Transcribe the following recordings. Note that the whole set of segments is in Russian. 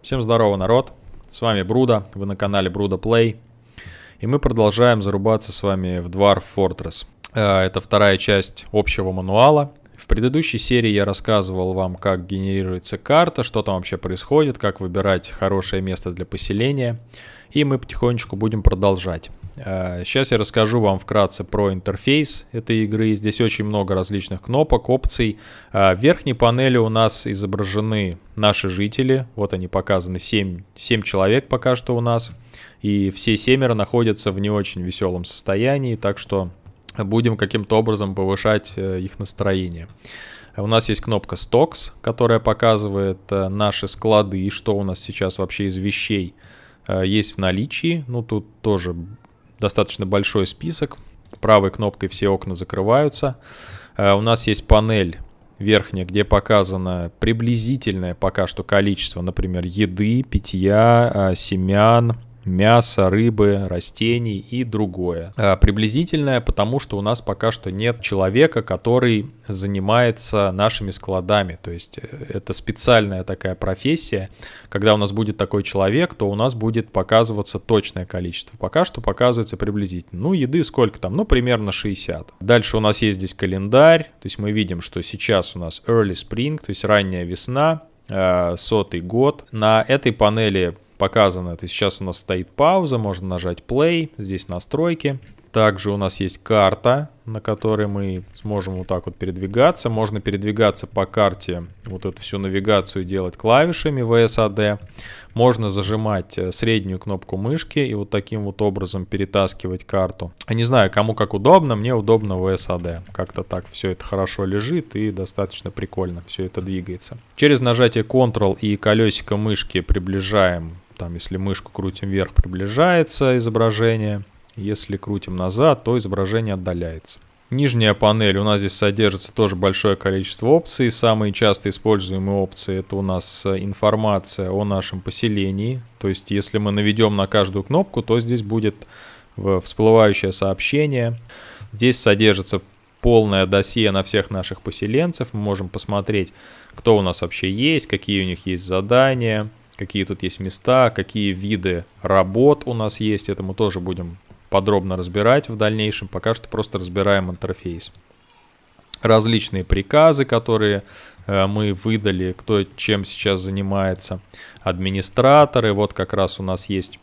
Всем здорово, народ! С вами Бруда, вы на канале Бруда Play. И мы продолжаем зарубаться с вами в Dwarf Fortress. Э, это вторая часть общего мануала. В предыдущей серии я рассказывал вам, как генерируется карта, что там вообще происходит, как выбирать хорошее место для поселения. И мы потихонечку будем продолжать. Сейчас э, я расскажу вам вкратце про интерфейс этой игры. Здесь очень много различных кнопок, опций. Э, в верхней панели у нас изображены наши жители. Вот они показаны, 7, 7 человек пока что у нас. И все семеро находятся в не очень веселом состоянии, так что будем каким-то образом повышать э, их настроение. У нас есть кнопка Stocks, которая показывает наши склады и что у нас сейчас вообще из вещей есть в наличии. Ну, тут тоже достаточно большой список. Правой кнопкой все окна закрываются. Э, у нас есть панель верхняя, где показано приблизительное пока что количество, например, еды, питья, э, семян, мяса, рыбы, растений и другое. А, приблизительное, потому что у нас пока что нет человека, который занимается нашими складами. То есть э, это специальная такая профессия. Когда у нас будет такой человек, то у нас будет показываться точное количество. Пока что показывается приблизительно. Ну, еды сколько там? Ну, примерно 60. Дальше у нас есть здесь календарь. То есть мы видим, что сейчас у нас early spring, то есть ранняя весна э, сотый год. На этой панели показано. То есть сейчас у нас стоит пауза, можно нажать play, здесь настройки. Также у нас есть карта, на которой мы сможем вот так вот передвигаться. Можно передвигаться по карте, вот эту всю навигацию делать клавишами VSAD. Можно зажимать э, среднюю кнопку мышки и вот таким вот образом перетаскивать карту. Я а не знаю, кому как удобно, мне удобно VSAD. Как-то так все это хорошо лежит и достаточно прикольно все это двигается. Через нажатие Ctrl и колесико мышки приближаем там, если мышку крутим вверх, приближается изображение. Если крутим назад, то изображение отдаляется. Нижняя панель, у нас здесь содержится тоже большое количество опций. Самые часто используемые опции это у нас э, информация о нашем поселении. То есть если мы наведем на каждую кнопку, то здесь будет э, всплывающее сообщение. Здесь содержится полное досье на всех наших поселенцев. Мы можем посмотреть, кто у нас вообще есть, какие у них есть задания, какие тут есть места, какие виды работ у нас есть. Это мы тоже будем подробно разбирать в дальнейшем. Пока что просто разбираем интерфейс. Различные приказы, которые э, мы выдали, кто чем сейчас занимается. Администраторы, вот как раз у нас есть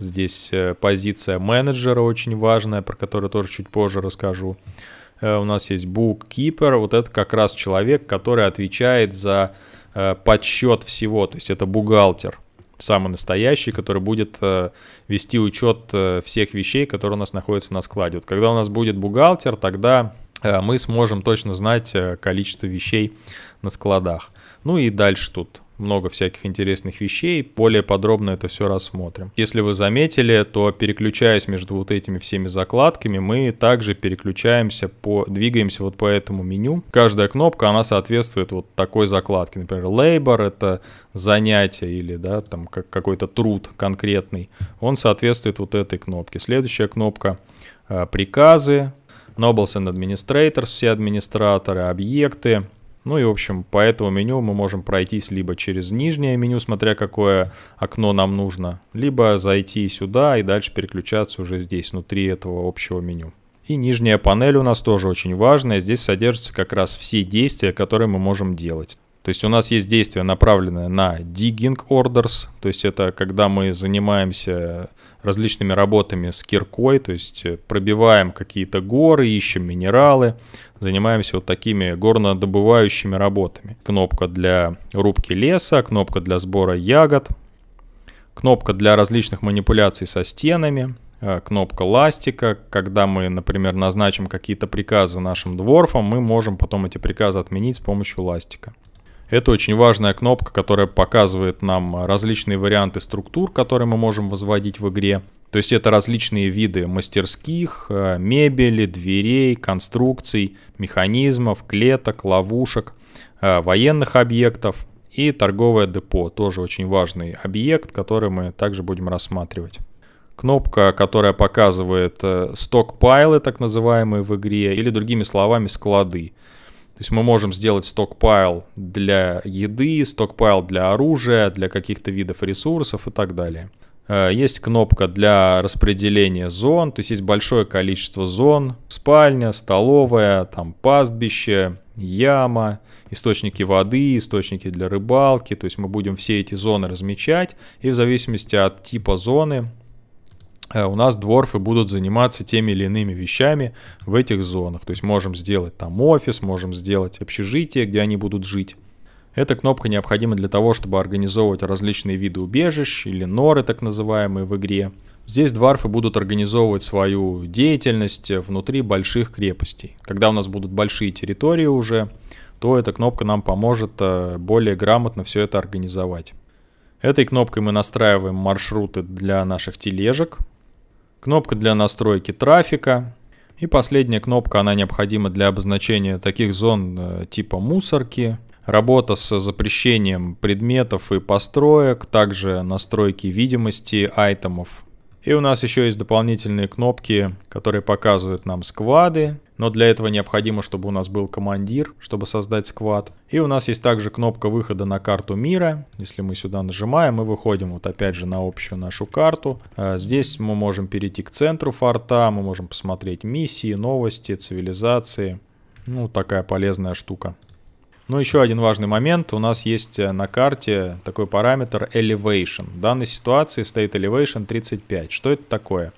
здесь э, позиция менеджера очень важная, про которую тоже чуть позже расскажу. Э, у нас есть bookkeeper, вот это как раз человек, который отвечает за Э, подсчет всего, то есть это бухгалтер самый настоящий, который будет э, вести учет э, всех вещей, которые у нас находятся на складе. Вот когда у нас будет бухгалтер, тогда мы сможем точно знать количество вещей на складах. Ну и дальше тут много всяких интересных вещей. Более подробно это все рассмотрим. Если вы заметили, то переключаясь между вот этими всеми закладками, мы также переключаемся по, двигаемся вот по этому меню. Каждая кнопка, она соответствует вот такой закладке. Например, labor — это занятие или, да, там как какой-то труд конкретный. Он соответствует вот этой кнопке. Следующая кнопка — э, приказы. Nobles and Administrators, все администраторы, объекты, ну и, в общем, по этому меню мы можем пройтись либо через нижнее меню, смотря какое окно нам нужно, либо зайти сюда и дальше переключаться уже здесь, внутри этого общего меню. И нижняя панель у нас тоже очень важная. Здесь содержатся как раз все действия, которые мы можем делать. То есть у нас есть действие, направленное на digging orders, то есть это когда мы занимаемся различными работами с киркой, то есть э, пробиваем какие-то горы, ищем минералы, занимаемся вот такими горнодобывающими работами. Кнопка для рубки леса, кнопка для сбора ягод, кнопка для различных манипуляций со стенами, э, кнопка ластика. Когда мы, например, назначим какие-то приказы нашим дворфам, мы можем потом эти приказы отменить с помощью ластика. Это очень важная кнопка, которая показывает нам различные варианты структур, которые мы можем возводить в игре. То есть это различные виды мастерских, э, мебели, дверей, конструкций, механизмов, клеток, ловушек, э, военных объектов и торговое депо. Тоже очень важный объект, который мы также будем рассматривать. Кнопка, которая показывает э, стокпайлы, так называемые в игре, или другими словами склады. То есть мы можем сделать стокпайл для еды, стокпайл для оружия, для каких-то видов ресурсов и так далее. Э, есть кнопка для распределения зон, то есть есть большое количество зон. Спальня, столовая, там пастбище, яма, источники воды, источники для рыбалки. То есть мы будем все эти зоны размечать и в зависимости от типа зоны Э, у нас дворфы будут заниматься теми или иными вещами в этих зонах. То есть можем сделать там офис, можем сделать общежитие, где они будут жить. Эта кнопка необходима для того, чтобы организовывать различные виды убежищ или норы, так называемые, в игре. Здесь дворфы будут организовывать свою деятельность внутри больших крепостей. Когда у нас будут большие территории уже, то эта кнопка нам поможет э, более грамотно все это организовать. Этой кнопкой мы настраиваем маршруты для наших тележек кнопка для настройки трафика. И последняя кнопка, она необходима для обозначения таких зон э, типа мусорки, работа с запрещением предметов и построек, также настройки видимости айтемов. И у нас еще есть дополнительные кнопки, которые показывают нам сквады, но для этого необходимо, чтобы у нас был командир, чтобы создать сквад. И у нас есть также кнопка выхода на карту мира. Если мы сюда нажимаем, мы выходим вот опять же на общую нашу карту. Э, здесь мы можем перейти к центру форта, мы можем посмотреть миссии, новости, цивилизации. Ну, такая полезная штука. Ну, еще один важный момент. У нас есть э, на карте такой параметр elevation. В данной ситуации стоит elevation 35. Что это такое?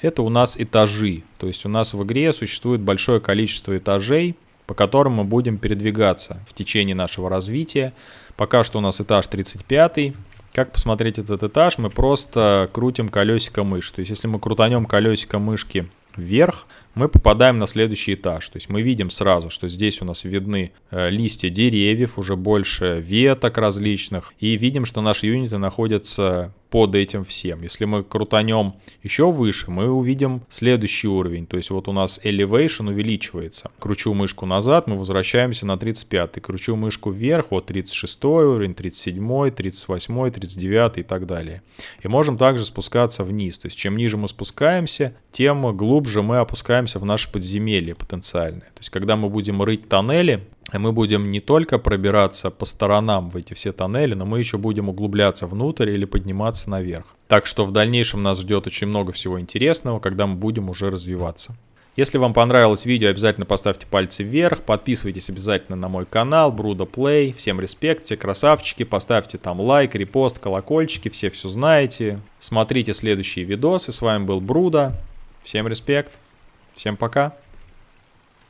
Это у нас этажи. То есть у нас в игре существует большое количество этажей, по которым мы будем передвигаться в течение нашего развития. Пока что у нас этаж 35. Как посмотреть этот этаж? Мы просто крутим колесико мыши. То есть если мы крутанем колесико мышки вверх, мы попадаем на следующий этаж. То есть мы видим сразу, что здесь у нас видны э, листья деревьев, уже больше веток различных. И видим, что наши юниты находятся под этим всем. Если мы крутанем еще выше, мы увидим следующий уровень. То есть вот у нас elevation увеличивается. Кручу мышку назад, мы возвращаемся на 35. Кручу мышку вверх, вот 36 уровень, 37, 38, 39 и так далее. И можем также спускаться вниз. То есть чем ниже мы спускаемся, тем глубже мы опускаемся в наше подземелье потенциальное. То есть когда мы будем рыть тоннели, мы будем не только пробираться по сторонам в эти все тоннели, но мы еще будем углубляться внутрь или подниматься наверх. Так что в дальнейшем нас ждет очень много всего интересного, когда мы будем уже развиваться. Если вам понравилось видео, обязательно поставьте пальцы вверх, подписывайтесь обязательно на мой канал Бруда Play. Всем респект, все красавчики, поставьте там лайк, репост, колокольчики, все все знаете. Смотрите следующие видосы, с вами был Бруда, всем респект, всем пока.